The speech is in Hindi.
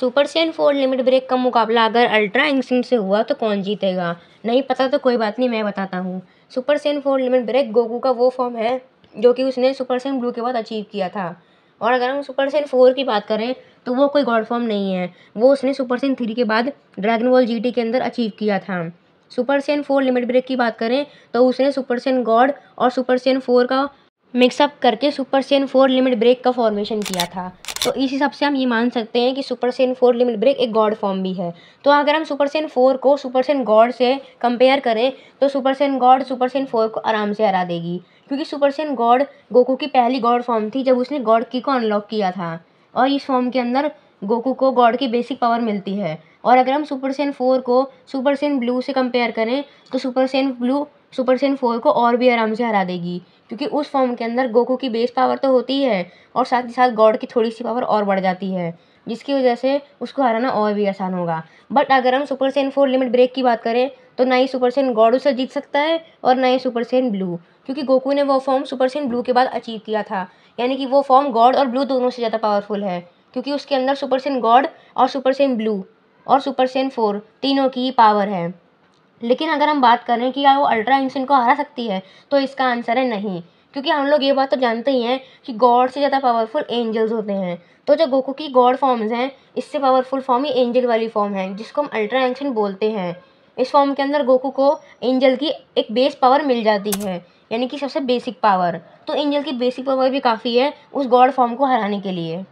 super saiyan four limit break का मुकाबला अगर अल्ट्रा इंस्टिंग से हुआ तो कौन जीतेगा नहीं पता तो कोई बात नहीं मैं बताता हूँ super saiyan four limit break Goku का वो फॉर्म है जो कि उसने सुपर सेन ब्लू के बाद अचीव किया था और अगर हम सुपर सेन फोर की बात करें तो वो कोई गॉड फॉर्म नहीं है वो उसने सुपर सैन थ्री के बाद ड्रैगन बॉल जी के अंदर अचीव किया था super saiyan four limit break की बात करें तो उसने सुपर सेन गॉड और सुपर सैन फोर का मिक्सअप करके super saiyan four limit break का फॉर्मेशन किया था तो इस हिसाब से हम ये मान सकते हैं कि super saiyan four limit break एक गॉड फॉर्म भी है तो अगर हम सुपर सेन फोर को सुपर सेन गॉड से कंपेयर करें तो super saiyan god super saiyan four को आराम से हरा देगी क्योंकि सुपर सेन गॉड गोकू की पहली गॉड फॉर्म थी जब उसने गॉड की को अनलॉक किया था और इस फॉर्म के अंदर गोकू को गॉड की बेसिक पावर मिलती है और अगर हम सुपर सेन फोर को सुपर सेन ब्लू से कंपेयर करें तो super saiyan blue super saiyan four को और भी आराम से हरा देगी क्योंकि उस फॉर्म के अंदर गोकू की बेस पावर तो होती है और साथ ही साथ गॉड की थोड़ी सी पावर और बढ़ जाती है जिसकी वजह से उसको हराना और भी आसान होगा बट अगर हम super saiyan four limit break की बात करें तो ना ही सुपर सेन गॉड उसे जीत सकता है और ना ही सुपर सेन ब्लू क्योंकि गोकू ने वो फॉर्म सुपर सेन ब्लू के बाद अचीव किया था यानी कि वो फॉर्म गॉड और ब्लू दोनों से ज़्यादा पावरफुल है क्योंकि उसके अंदर सुपर सेन गॉड और सुपर सेन ब्लू और सुपर सेन फोर तीनों की पावर है लेकिन अगर हम बात करें कि वो अल्ट्रा इंसिन को हरा सकती है तो इसका आंसर है नहीं क्योंकि हम लोग ये बात तो जानते ही हैं कि गॉड से ज़्यादा पावरफुल एंजल्स होते हैं तो जो गोकू की गॉड फॉर्म्स हैं इससे पावरफुल फॉर्म ही एंजल वाली फॉर्म है जिसको हम अल्ट्रा एंशन बोलते हैं इस फॉर्म के अंदर गोकू को एंजल की एक बेस पावर मिल जाती है यानी कि सबसे बेसिक पावर तो एंजल की बेसिक पावर भी काफ़ी है उस गॉड फॉर्म को हराने के लिए